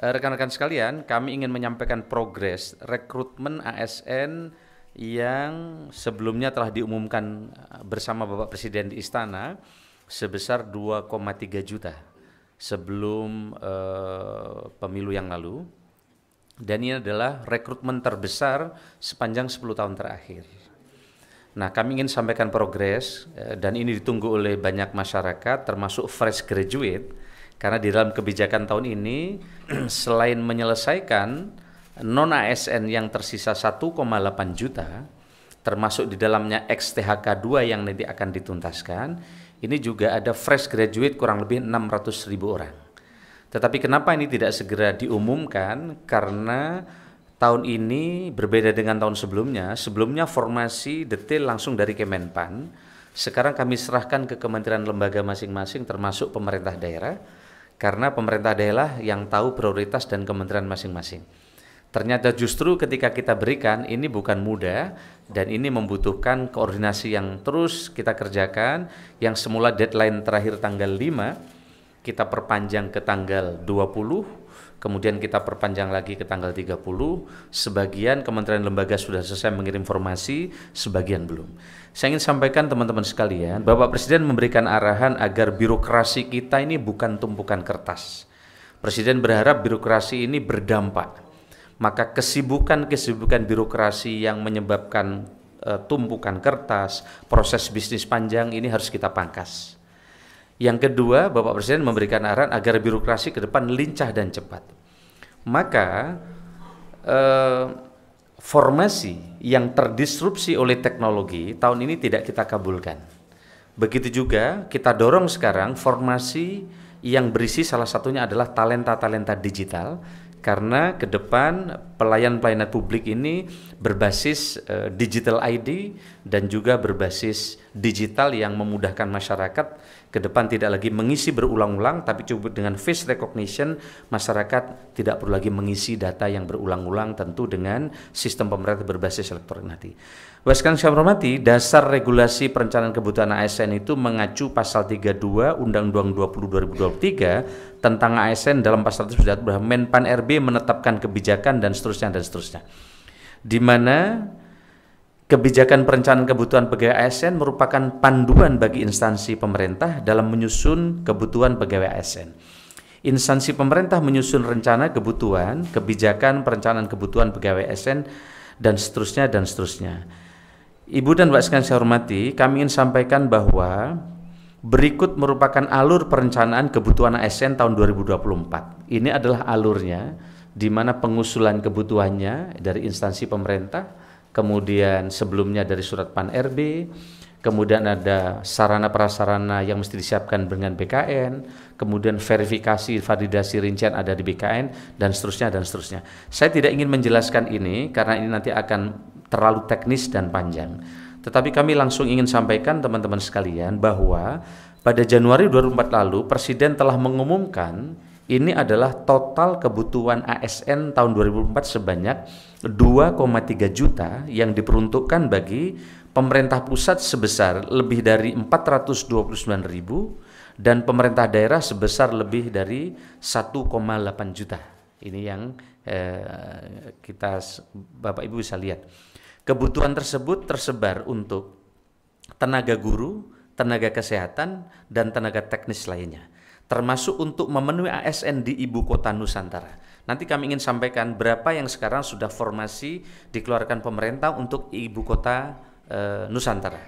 Eh, rekan-rekan sekalian, kami ingin menyampaikan progres rekrutmen ASN yang sebelumnya telah diumumkan eh, bersama Bapak Presiden di Istana sebesar 2,3 juta sebelum uh, pemilu yang lalu. Dan ini adalah rekrutmen terbesar sepanjang 10 tahun terakhir. Nah, kami ingin sampaikan progres dan ini ditunggu oleh banyak masyarakat termasuk fresh graduate karena di dalam kebijakan tahun ini selain menyelesaikan non ASN yang tersisa 1,8 juta termasuk di dalamnya XTHK 2 yang nanti akan dituntaskan, ini juga ada fresh graduate kurang lebih 600 ribu orang. Tetapi kenapa ini tidak segera diumumkan? Karena tahun ini berbeda dengan tahun sebelumnya. Sebelumnya formasi detail langsung dari Kemenpan. Sekarang kami serahkan ke kementerian lembaga masing-masing termasuk pemerintah daerah karena pemerintah daerah yang tahu prioritas dan kementerian masing-masing. Ternyata justru ketika kita berikan ini bukan mudah dan ini membutuhkan koordinasi yang terus kita kerjakan yang semula deadline terakhir tanggal 5 kita perpanjang ke tanggal 20 kemudian kita perpanjang lagi ke tanggal 30, sebagian kementerian lembaga sudah selesai mengirim informasi, sebagian belum. Saya ingin sampaikan teman-teman sekalian, Bapak Presiden memberikan arahan agar birokrasi kita ini bukan tumpukan kertas. Presiden berharap birokrasi ini berdampak. Maka kesibukan-kesibukan birokrasi yang menyebabkan eh, tumpukan kertas, proses bisnis panjang ini harus kita pangkas yang kedua, Bapak Presiden memberikan arahan agar birokrasi ke depan lincah dan cepat. Maka eh, formasi yang terdisrupsi oleh teknologi tahun ini tidak kita kabulkan. Begitu juga kita dorong sekarang formasi yang berisi salah satunya adalah talenta-talenta digital karena ke depan pelayan-pelayanan publik ini berbasis eh, digital ID dan juga berbasis digital yang memudahkan masyarakat ke depan tidak lagi mengisi berulang-ulang tapi cukup dengan face recognition masyarakat tidak perlu lagi mengisi data yang berulang-ulang tentu dengan sistem pemerintah berbasis elektronik nanti. Bahkan saya hormati dasar regulasi perencanaan kebutuhan ASN itu mengacu pasal 32 Undang-Undang 20 2023 tentang ASN dalam pasal tersebut Menpan RB menetapkan kebijakan dan seterusnya dan seterusnya. Di mana Kebijakan perencanaan kebutuhan pegawai ASN merupakan panduan bagi instansi pemerintah dalam menyusun kebutuhan pegawai ASN. Instansi pemerintah menyusun rencana kebutuhan, kebijakan perencanaan kebutuhan pegawai ASN, dan seterusnya dan seterusnya. Ibu dan Bapak sekalian saya hormati, kami ingin sampaikan bahwa berikut merupakan alur perencanaan kebutuhan ASN tahun 2024. Ini adalah alurnya di mana pengusulan kebutuhannya dari instansi pemerintah, kemudian sebelumnya dari surat PAN RB, kemudian ada sarana prasarana yang mesti disiapkan dengan BKN, kemudian verifikasi validasi rincian ada di BKN dan seterusnya dan seterusnya. Saya tidak ingin menjelaskan ini karena ini nanti akan terlalu teknis dan panjang. Tetapi kami langsung ingin sampaikan teman-teman sekalian bahwa pada Januari 2004 lalu Presiden telah mengumumkan ini adalah total kebutuhan ASN tahun 2004 sebanyak 2,3 juta yang diperuntukkan bagi pemerintah pusat sebesar lebih dari 429 ribu dan pemerintah daerah sebesar lebih dari 1,8 juta. Ini yang eh, kita Bapak Ibu bisa lihat. Kebutuhan tersebut tersebar untuk tenaga guru, tenaga kesehatan, dan tenaga teknis lainnya termasuk untuk memenuhi ASN di ibu kota Nusantara. Nanti kami ingin sampaikan berapa yang sekarang sudah formasi dikeluarkan pemerintah untuk ibu kota e, Nusantara.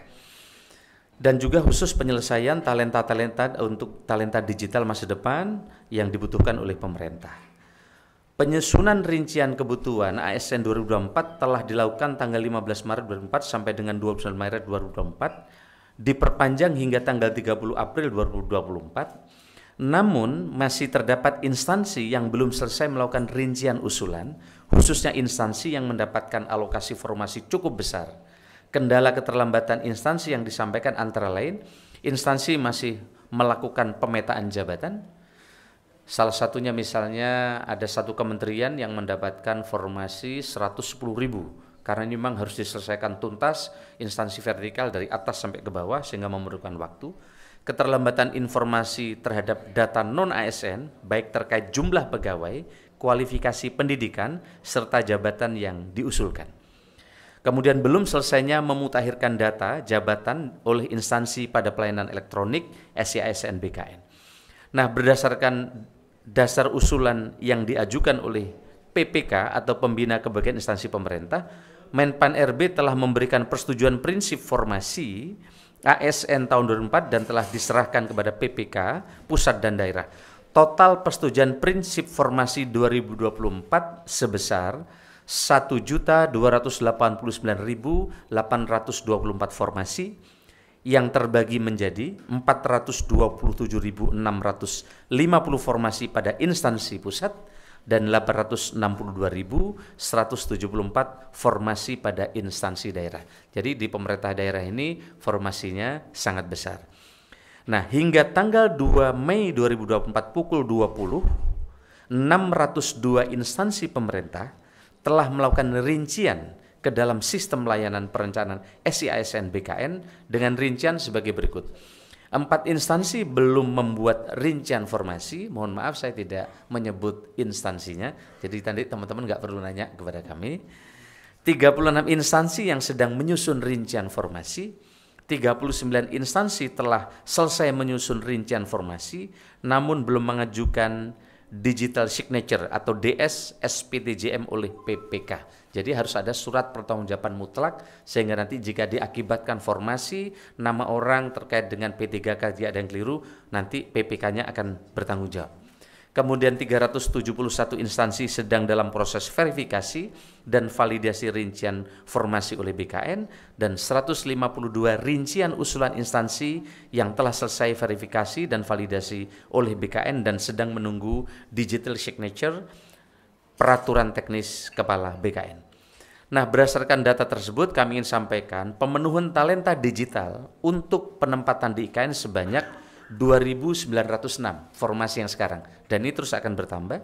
Dan juga khusus penyelesaian talenta-talenta eh, untuk talenta digital masa depan yang dibutuhkan oleh pemerintah. Penyusunan rincian kebutuhan ASN 2024 telah dilakukan tanggal 15 Maret 2024 sampai dengan 29 Maret 2024 diperpanjang hingga tanggal 30 April 2024 namun masih terdapat instansi yang belum selesai melakukan rincian usulan, khususnya instansi yang mendapatkan alokasi formasi cukup besar. Kendala keterlambatan instansi yang disampaikan antara lain, instansi masih melakukan pemetaan jabatan. Salah satunya misalnya ada satu kementerian yang mendapatkan formasi 110 ribu karena ini memang harus diselesaikan tuntas instansi vertikal dari atas sampai ke bawah sehingga memerlukan waktu keterlambatan informasi terhadap data non-ASN, baik terkait jumlah pegawai, kualifikasi pendidikan, serta jabatan yang diusulkan. Kemudian belum selesainya memutakhirkan data jabatan oleh instansi pada pelayanan elektronik SIASN BKN. Nah, berdasarkan dasar usulan yang diajukan oleh PPK atau Pembina Kebagian Instansi Pemerintah, Menpan RB telah memberikan persetujuan prinsip formasi ASN tahun 2004 dan telah diserahkan kepada PPK pusat dan daerah. Total persetujuan prinsip formasi 2024 sebesar 1.289.824 formasi yang terbagi menjadi 427.650 formasi pada instansi pusat dan 862.174 formasi pada instansi daerah. Jadi di pemerintah daerah ini formasinya sangat besar. Nah, hingga tanggal 2 Mei 2024 pukul 20, 602 instansi pemerintah telah melakukan rincian ke dalam sistem layanan perencanaan SIASN BKN dengan rincian sebagai berikut. Empat instansi belum membuat rincian formasi. Mohon maaf saya tidak menyebut instansinya. Jadi tadi teman-teman nggak perlu nanya kepada kami. 36 instansi yang sedang menyusun rincian formasi. 39 instansi telah selesai menyusun rincian formasi namun belum mengajukan digital signature atau DS SPTJM oleh PPK. Jadi harus ada surat pertanggungjawaban mutlak sehingga nanti jika diakibatkan formasi nama orang terkait dengan P3K dia ada yang keliru, nanti PPK-nya akan bertanggung jawab kemudian 371 instansi sedang dalam proses verifikasi dan validasi rincian formasi oleh BKN dan 152 rincian usulan instansi yang telah selesai verifikasi dan validasi oleh BKN dan sedang menunggu digital signature peraturan teknis kepala BKN. Nah, berdasarkan data tersebut kami ingin sampaikan pemenuhan talenta digital untuk penempatan di IKN sebanyak 2906 formasi yang sekarang dan ini terus akan bertambah.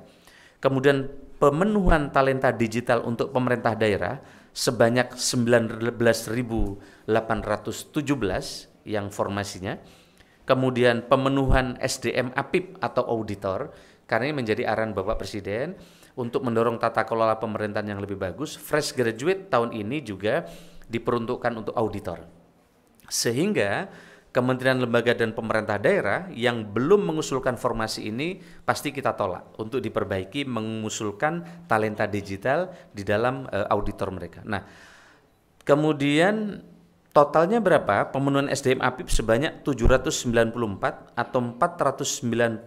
Kemudian pemenuhan talenta digital untuk pemerintah daerah sebanyak 19.817 yang formasinya. Kemudian pemenuhan SDM APIP atau auditor karena ini menjadi arahan Bapak Presiden untuk mendorong tata kelola pemerintahan yang lebih bagus. Fresh graduate tahun ini juga diperuntukkan untuk auditor. Sehingga kementerian lembaga dan pemerintah daerah yang belum mengusulkan formasi ini pasti kita tolak untuk diperbaiki mengusulkan talenta digital di dalam uh, auditor mereka. Nah, kemudian totalnya berapa? Pemenuhan SDM APIP sebanyak 794 atau 491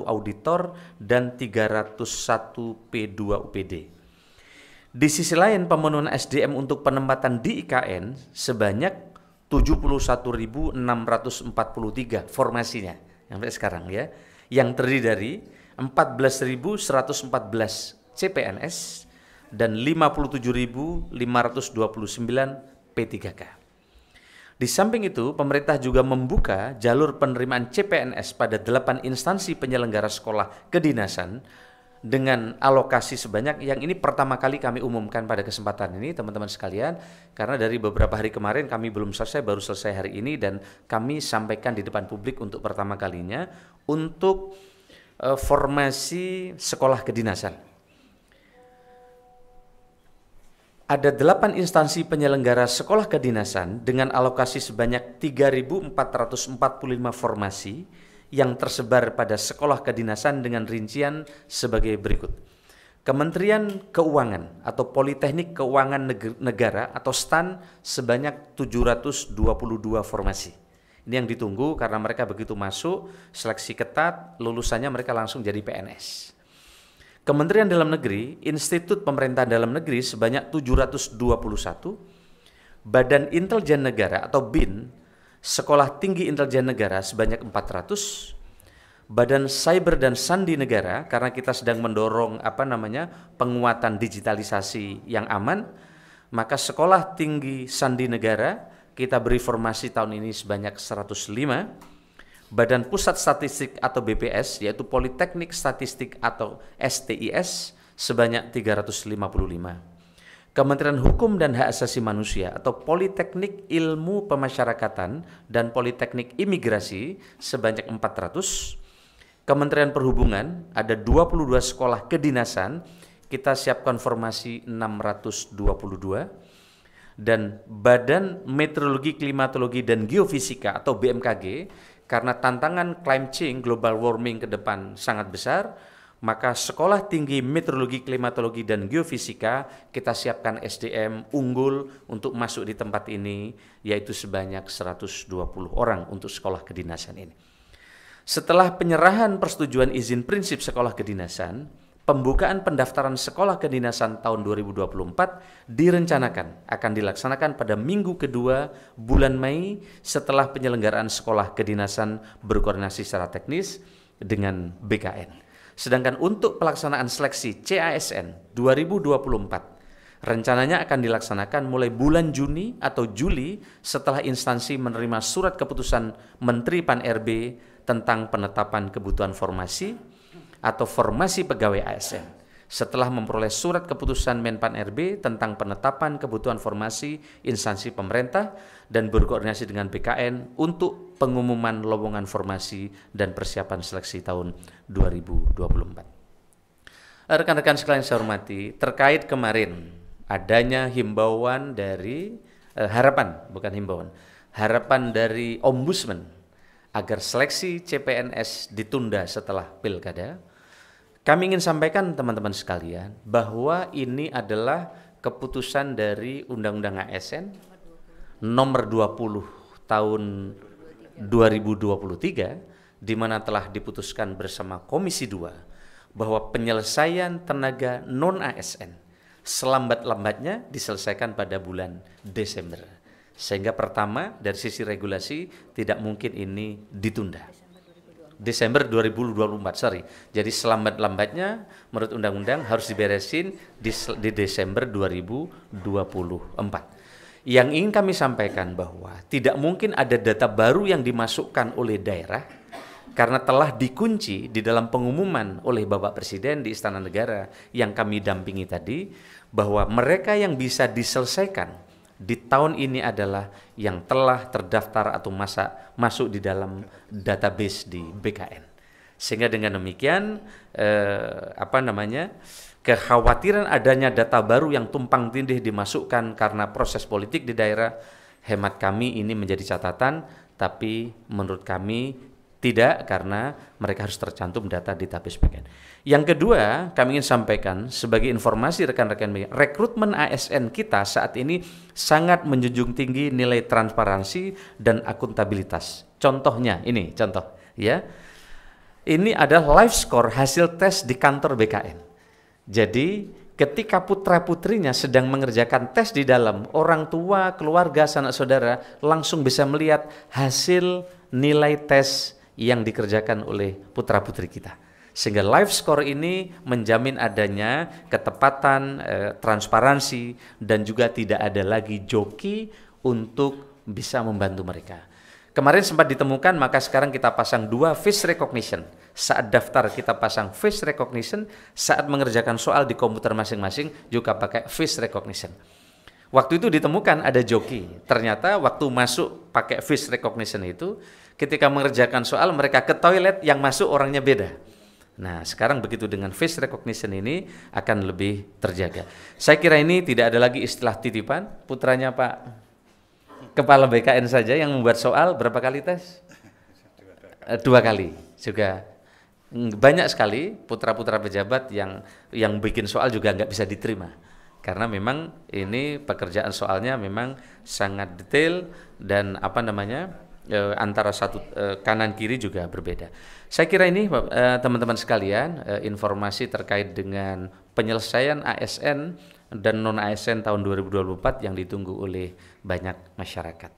auditor dan 301 P2 UPD. Di sisi lain, pemenuhan SDM untuk penempatan di IKN sebanyak 71.643 formasinya sampai sekarang ya yang terdiri dari 14.114 CPNS dan 57.529 P3K. Di samping itu, pemerintah juga membuka jalur penerimaan CPNS pada delapan instansi penyelenggara sekolah kedinasan dengan alokasi sebanyak yang ini pertama kali kami umumkan pada kesempatan ini teman-teman sekalian karena dari beberapa hari kemarin kami belum selesai baru selesai hari ini dan kami sampaikan di depan publik untuk pertama kalinya untuk e, formasi sekolah kedinasan. Ada delapan instansi penyelenggara sekolah kedinasan dengan alokasi sebanyak 3445 formasi yang tersebar pada sekolah kedinasan dengan rincian sebagai berikut. Kementerian Keuangan atau Politeknik Keuangan Negara atau STAN sebanyak 722 formasi. Ini yang ditunggu karena mereka begitu masuk seleksi ketat, lulusannya mereka langsung jadi PNS. Kementerian Dalam Negeri, Institut Pemerintahan Dalam Negeri sebanyak 721, Badan Intelijen Negara atau BIN Sekolah Tinggi Intelijen Negara sebanyak 400, Badan Cyber dan Sandi Negara karena kita sedang mendorong apa namanya penguatan digitalisasi yang aman, maka Sekolah Tinggi Sandi Negara kita beri formasi tahun ini sebanyak 105. Badan Pusat Statistik atau BPS yaitu Politeknik Statistik atau STIS sebanyak 355. Kementerian Hukum dan Hak Asasi Manusia atau Politeknik Ilmu Pemasyarakatan dan Politeknik Imigrasi sebanyak 400. Kementerian Perhubungan ada 22 sekolah kedinasan, kita siapkan formasi 622 dan Badan Meteorologi, Klimatologi dan Geofisika atau BMKG karena tantangan climate change global warming ke depan sangat besar maka Sekolah Tinggi Meteorologi, Klimatologi, dan Geofisika kita siapkan SDM unggul untuk masuk di tempat ini, yaitu sebanyak 120 orang untuk sekolah kedinasan ini. Setelah penyerahan persetujuan izin prinsip sekolah kedinasan, pembukaan pendaftaran sekolah kedinasan tahun 2024 direncanakan akan dilaksanakan pada minggu kedua bulan Mei setelah penyelenggaraan sekolah kedinasan berkoordinasi secara teknis dengan BKN. Sedangkan untuk pelaksanaan seleksi CASN 2024 rencananya akan dilaksanakan mulai bulan Juni atau Juli setelah instansi menerima surat keputusan Menteri Pan-RB tentang penetapan kebutuhan formasi atau formasi pegawai ASN setelah memperoleh surat keputusan Menpan RB tentang penetapan kebutuhan formasi instansi pemerintah dan berkoordinasi dengan BKN untuk pengumuman lowongan formasi dan persiapan seleksi tahun 2024. Rekan-rekan sekalian saya hormati, terkait kemarin adanya himbauan dari eh, harapan, bukan himbauan, harapan dari ombudsman agar seleksi CPNS ditunda setelah pilkada kami ingin sampaikan teman-teman sekalian bahwa ini adalah keputusan dari Undang-Undang ASN nomor 20 tahun 2023 di mana telah diputuskan bersama Komisi 2 bahwa penyelesaian tenaga non ASN selambat-lambatnya diselesaikan pada bulan Desember. Sehingga pertama dari sisi regulasi tidak mungkin ini ditunda. Desember 2024, sorry. Jadi selambat-lambatnya menurut undang-undang harus diberesin di, di Desember 2024. Yang ingin kami sampaikan bahwa tidak mungkin ada data baru yang dimasukkan oleh daerah karena telah dikunci di dalam pengumuman oleh Bapak Presiden di Istana Negara yang kami dampingi tadi bahwa mereka yang bisa diselesaikan di tahun ini adalah yang telah terdaftar atau masa masuk di dalam database di BKN. Sehingga dengan demikian eh, apa namanya? kekhawatiran adanya data baru yang tumpang tindih dimasukkan karena proses politik di daerah hemat kami ini menjadi catatan tapi menurut kami tidak, karena mereka harus tercantum data di tapis PKN. Yang kedua, kami ingin sampaikan sebagai informasi rekan-rekan media, rekrutmen ASN kita saat ini sangat menjunjung tinggi nilai transparansi dan akuntabilitas. Contohnya ini, contoh ya. Ini adalah live score hasil tes di kantor BKN. Jadi ketika putra putrinya sedang mengerjakan tes di dalam, orang tua, keluarga, sanak saudara langsung bisa melihat hasil nilai tes yang dikerjakan oleh putra-putri kita. Sehingga life score ini menjamin adanya ketepatan, eh, transparansi, dan juga tidak ada lagi joki untuk bisa membantu mereka. Kemarin sempat ditemukan, maka sekarang kita pasang dua face recognition. Saat daftar kita pasang face recognition, saat mengerjakan soal di komputer masing-masing juga pakai face recognition. Waktu itu ditemukan ada joki. Ternyata waktu masuk pakai face recognition itu ketika mengerjakan soal mereka ke toilet yang masuk orangnya beda. Nah, sekarang begitu dengan face recognition ini akan lebih terjaga. Saya kira ini tidak ada lagi istilah titipan, putranya Pak Kepala BKN saja yang membuat soal berapa kali tes? Eh, dua kali juga hmm, banyak sekali putra-putra pejabat yang yang bikin soal juga nggak bisa diterima karena memang ini pekerjaan soalnya memang sangat detail dan apa namanya eh, antara satu eh, kanan kiri juga berbeda. Saya kira ini teman eh, teman-teman sekalian eh, informasi terkait dengan penyelesaian ASN dan non ASN tahun 2024 yang ditunggu oleh banyak masyarakat.